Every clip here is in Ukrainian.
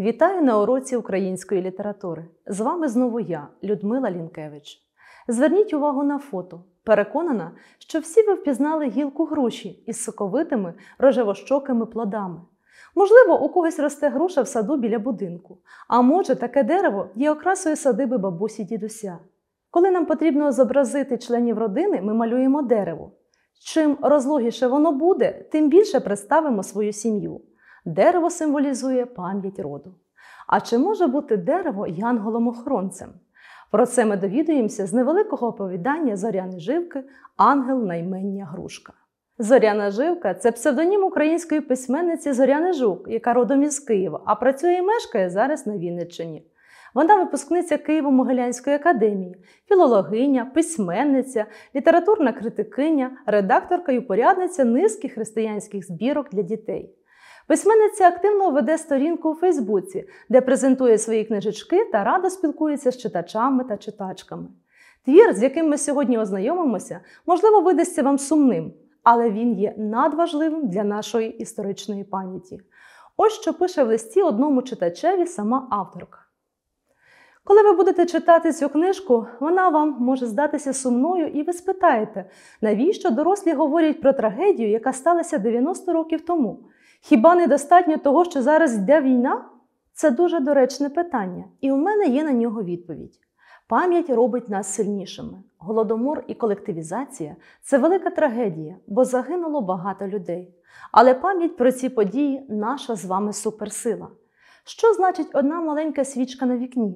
Вітаю на уроці української літератури. З вами знову я, Людмила Лінкевич. Зверніть увагу на фото. Переконана, що всі ви впізнали гілку груші із соковитими рожевощокими плодами. Можливо, у когось росте груша в саду біля будинку, а може, таке дерево є окрасою садиби бабусі дідуся. Коли нам потрібно зобразити членів родини, ми малюємо дерево. Чим розлогіше воно буде, тим більше представимо свою сім'ю. Дерево символізує пам'ять роду. А чи може бути дерево янголом-охоронцем? Про це ми довідуємося з невеликого оповідання Зоряни Живки Ангел наймення Грушка. Зоряна Живка це псевдонім української письменниці Зоряни Жук, яка родом із Києва, а працює і мешкає зараз на Вінниччині. Вона випускниця Києво-Могилянської академії, філологиня, письменниця, літературна критикиня, редакторка і упорядниця низки християнських збірок для дітей. Письменниця активно веде сторінку у Фейсбуці, де презентує свої книжечки та радо спілкується з читачами та читачками. Твір, з яким ми сьогодні ознайомимося, можливо, видасться вам сумним, але він є надважливим для нашої історичної пам'яті. Ось що пише в листі одному читачеві сама авторка. Коли ви будете читати цю книжку, вона вам може здатися сумною, і ви спитаєте, навіщо дорослі говорять про трагедію, яка сталася 90 років тому. Хіба недостатньо того, що зараз йде війна? Це дуже доречне питання, і у мене є на нього відповідь. Пам'ять робить нас сильнішими. Голодомор і колективізація це велика трагедія, бо загинуло багато людей. Але пам'ять про ці події наша з вами суперсила. Що значить одна маленька свічка на вікні?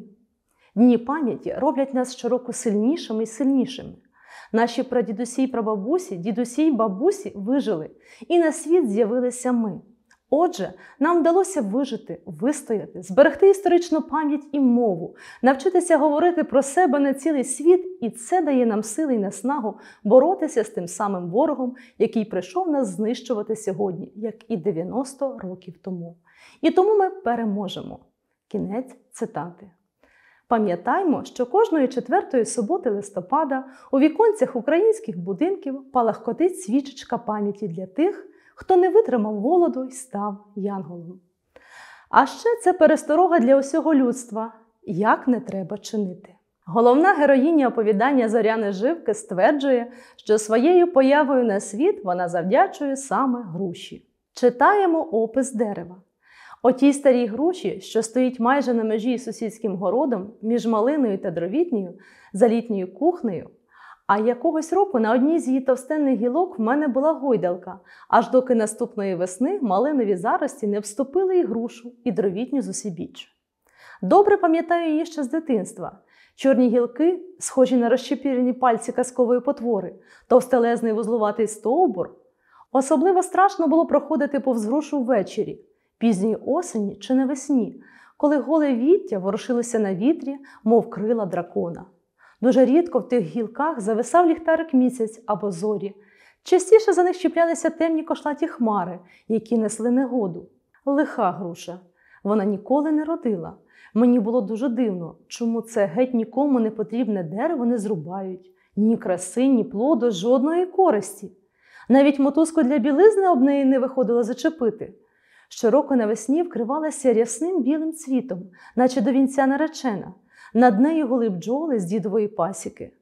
Дні пам'яті роблять нас щороку сильнішими і сильнішими. Наші прадідусі й прабабусі, дідусі й бабусі вижили, і на світ з'явилися ми. Отже, нам вдалося вижити, вистояти, зберегти історичну пам'ять і мову, навчитися говорити про себе на цілий світ, і це дає нам сили й наснагу боротися з тим самим ворогом, який прийшов нас знищувати сьогодні, як і 90 років тому. І тому ми переможемо. Кінець цитати. Пам'ятаймо, що кожної четвертої суботи листопада у віконцях українських будинків палахкотить свічечка пам'яті для тих хто не витримав голоду й став янголом. А ще це пересторога для усього людства, як не треба чинити. Головна героїня оповідання Зоряни Живки стверджує, що своєю появою на світ вона завдячує саме груші. Читаємо опис дерева. О старі груші, що стоїть майже на межі з сусідським городом, між малиною та дровітнею, за літньою кухнею, а якогось року на одній з її товстенних гілок в мене була гойдалка, аж доки наступної весни малинові зарості не вступили і грушу, і дровітню зусібіч. Добре пам'ятаю її ще з дитинства. Чорні гілки, схожі на розчепірені пальці казкової потвори, товстелезний вузлуватий стовбур. Особливо страшно було проходити повз грушу ввечері, пізній осені чи навесні, коли голе віття ворушилося на вітрі, мов крила дракона. Дуже рідко в тих гілках зависав ліхтарик місяць або зорі. Частіше за них чіплялися темні кошлаті хмари, які несли негоду. Лиха груша. Вона ніколи не родила. Мені було дуже дивно, чому це геть нікому не потрібне дерево не зрубають, ні краси, ні плоду, жодної користі. Навіть мотузку для білизни об неї не виходило зачепити. Щороку навесні вкривалася рясним білим цвітом, наче до вінця наречена. Над нею гули бджоли з дідової пасіки.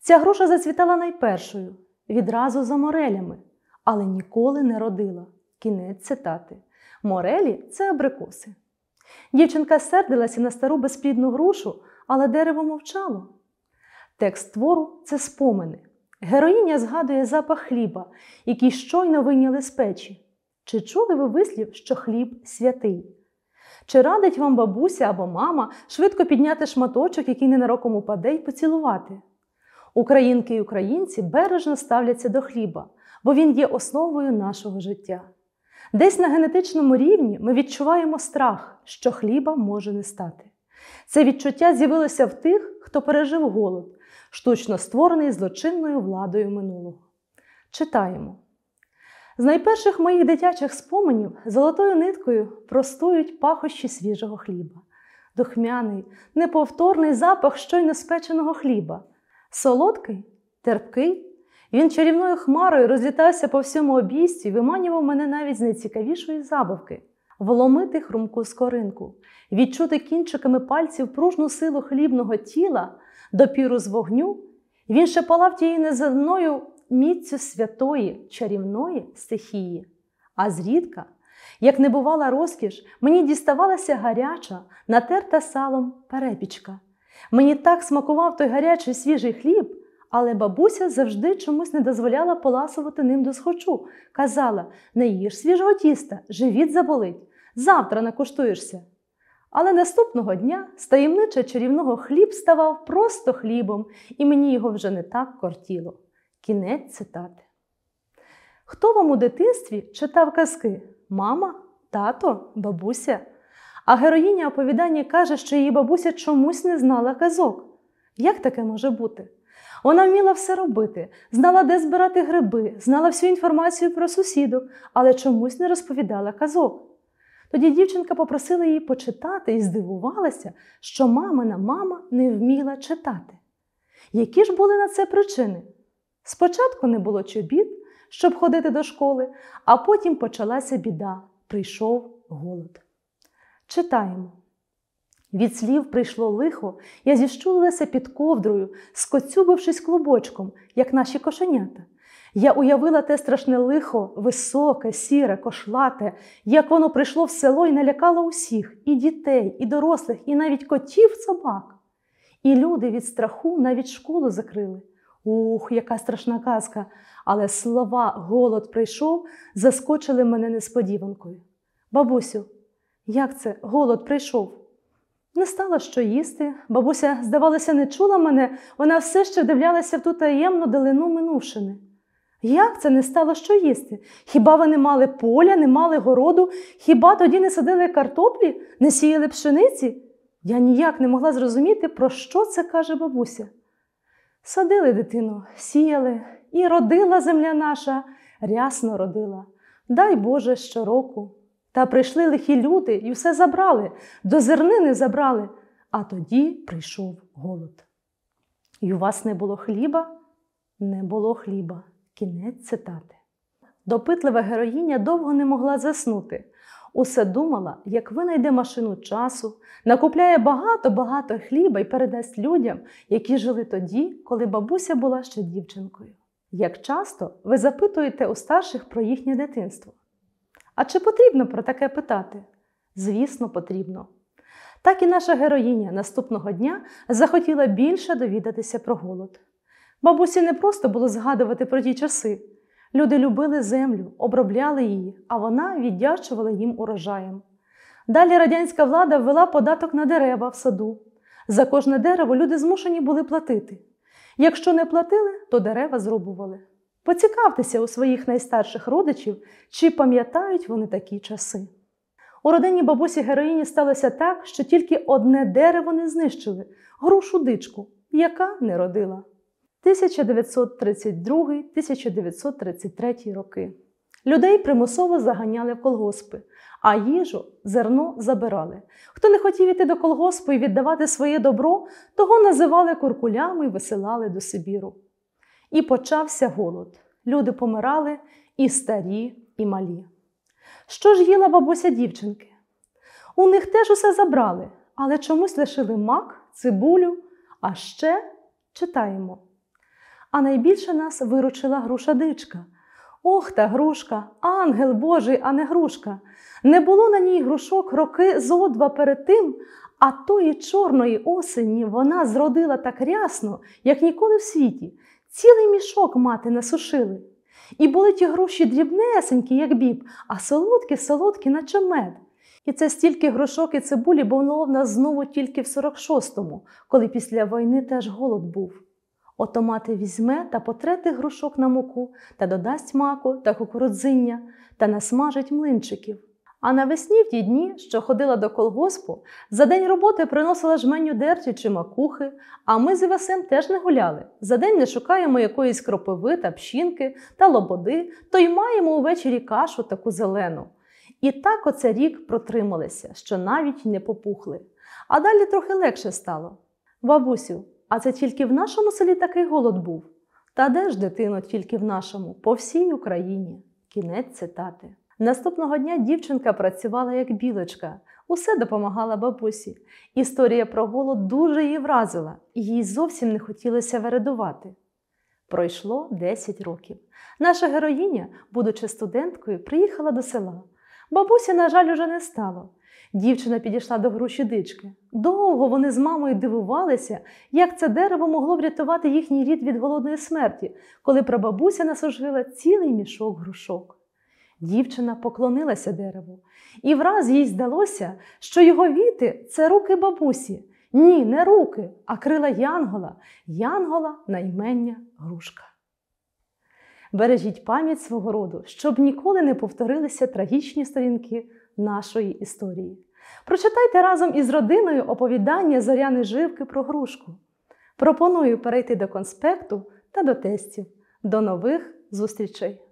Ця груша зацвітала найпершою, відразу за морелями, але ніколи не родила. Кінець цитати. Морелі це абрикоси. Дівчинка сердилася на стару безплідну грушу, але дерево мовчало. Текст твору це спомини. Героїня згадує запах хліба, який щойно вийняли з печі. Чи чули ви вислів, що хліб святий? Чи радить вам бабуся або мама швидко підняти шматочок, який ненароком упаде, і поцілувати? Українки і українці бережно ставляться до хліба, бо він є основою нашого життя. Десь на генетичному рівні ми відчуваємо страх, що хліба може не стати. Це відчуття з'явилося в тих, хто пережив голод, штучно створений злочинною владою минулого. Читаємо. З найперших моїх дитячих споменів золотою ниткою простують пахощі свіжого хліба, духмяний, неповторний запах щойно спеченого хліба, солодкий, терпкий. Він чарівною хмарою розлітався по всьому обійсті, виманював мене навіть з найцікавішої забавки вломити хрумку скоринку, відчути кінчиками пальців пружну силу хлібного тіла, допіру з вогню. Він ще палав тією неземною міцю святої чарівної стихії, а зрідка, як не бувала розкіш, мені діставалася гаряча, натерта салом перепічка. Мені так смакував той гарячий свіжий хліб, але бабуся завжди чомусь не дозволяла поласувати ним досхочу, Казала: не їж свіжого тіста, живіт заболить, завтра накуштуєшся. Але наступного дня таємниче чарівного хліб ставав просто хлібом, і мені його вже не так кортіло. Кінець цитати. Хто вам у дитинстві читав казки? Мама, тато, бабуся? А героїня оповідання каже, що її бабуся чомусь не знала казок. Як таке може бути? Вона вміла все робити, знала, де збирати гриби, знала всю інформацію про сусідок, але чомусь не розповідала казок. Тоді дівчинка попросила її почитати і здивувалася, що мамина мама не вміла читати. Які ж були на це причини? Спочатку не було чобіт, щоб ходити до школи, а потім почалася біда, прийшов голод. Читаємо. Від слів прийшло лихо, я зіщулилася під ковдрою, скоцюбившись клубочком, як наші кошенята. Я уявила те страшне лихо, високе, сіре, кошлате, як воно прийшло в село і налякало усіх і дітей, і дорослих, і навіть котів, собак. І люди від страху навіть школу закрили. Ух, яка страшна казка! Але слова голод прийшов заскочили мене несподіванкою. Бабусю, як це голод прийшов? Не стало що їсти. Бабуся, здавалося, не чула мене, вона все ще вдивлялася в ту таємну далину минувшини. Як це не стало що їсти? Хіба ви не мали поля, не мали городу, хіба тоді не садили картоплі, не сіяли пшениці? Я ніяк не могла зрозуміти, про що це каже бабуся. Садили дитину, сіяли, і родила земля наша, рясно родила. Дай Боже щороку. Та прийшли лихі люди і все забрали, до зернини забрали, а тоді прийшов голод. І у вас не було хліба, не було хліба. Кінець цитати. Допитлива героїня довго не могла заснути. Усе думала, як винайде машину часу, накупляє багато-багато хліба і передасть людям, які жили тоді, коли бабуся була ще дівчинкою. Як часто ви запитуєте у старших про їхнє дитинство? А чи потрібно про таке питати? Звісно, потрібно. Так і наша героїня наступного дня захотіла більше довідатися про голод. Бабусі не просто було згадувати про ті часи, Люди любили землю, обробляли її, а вона віддячувала їм урожаєм. Далі радянська влада ввела податок на дерева в саду. За кожне дерево люди змушені були платити. Якщо не платили, то дерева зрубували. Поцікавтеся у своїх найстарших родичів, чи пам'ятають вони такі часи. У родині бабусі героїні сталося так, що тільки одне дерево не знищили грушу дичку, яка не родила. 1932-1933 роки. Людей примусово заганяли в колгоспи, а їжу зерно забирали. Хто не хотів іти до колгоспу і віддавати своє добро, того називали куркулями і висилали до Сибіру. І почався голод. Люди помирали і старі, і малі. Що ж їла бабуся дівчинки? У них теж усе забрали, але чомусь лишили мак, цибулю, а ще читаємо а найбільше нас виручила груша дичка. Ох та грушка, ангел Божий, а не грушка. Не було на ній грушок роки зо два перед тим, а тої чорної осені вона зродила так рясно, як ніколи в світі. Цілий мішок мати насушили. І були ті груші дрібнесенькі, як біб, а солодкі, солодкі, наче мед. І це стільки грошок і цибулі було в нас знову тільки в 46-му, коли після війни теж голод був. Отомати візьме та потрети грушок на муку, та додасть маку та кукурудзиння, та насмажить млинчиків. А навесні в ті дні, що ходила до колгоспу, за день роботи приносила жменю дерті чи макухи, а ми з Івасем теж не гуляли. За день не шукаємо якоїсь кропиви та пщінки та лободи, то й маємо увечері кашу таку зелену. І так оце рік протрималися, що навіть не попухли. А далі трохи легше стало. Бабусю, а це тільки в нашому селі такий голод був. Та де ж дитино тільки в нашому, по всій Україні? Кінець цитати. Наступного дня дівчинка працювала як білочка, усе допомагала бабусі. Історія про голод дуже її вразила, і їй зовсім не хотілося вередувати. Пройшло 10 років. Наша героїня, будучи студенткою, приїхала до села. Бабуся, на жаль, уже не стало. Дівчина підійшла до груші дички. Довго вони з мамою дивувалися, як це дерево могло врятувати їхній рід від голодної смерті, коли прабабуся насужила цілий мішок грушок. Дівчина поклонилася дереву, і враз їй здалося, що його віти це руки бабусі. Ні, не руки, а крила янгола, янгола на імення грушка. Бережіть пам'ять свого роду, щоб ніколи не повторилися трагічні сторінки нашої історії. Прочитайте разом із родиною оповідання зоряни живки про грушку. Пропоную перейти до конспекту та до тестів. До нових зустрічей!